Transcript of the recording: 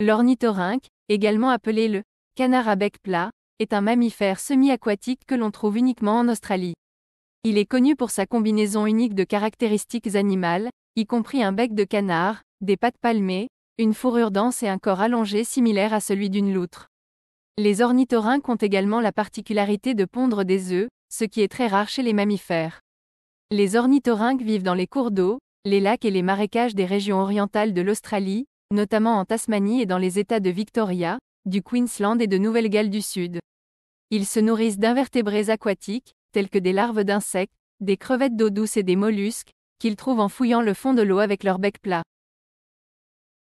L'ornithorynque, également appelé le canard à bec plat, est un mammifère semi-aquatique que l'on trouve uniquement en Australie. Il est connu pour sa combinaison unique de caractéristiques animales, y compris un bec de canard, des pattes palmées, une fourrure dense et un corps allongé similaire à celui d'une loutre. Les ornithorynques ont également la particularité de pondre des œufs, ce qui est très rare chez les mammifères. Les ornithorynques vivent dans les cours d'eau, les lacs et les marécages des régions orientales de l'Australie, notamment en Tasmanie et dans les États de Victoria, du Queensland et de Nouvelle-Galles du Sud. Ils se nourrissent d'invertébrés aquatiques, tels que des larves d'insectes, des crevettes d'eau douce et des mollusques, qu'ils trouvent en fouillant le fond de l'eau avec leur bec plat.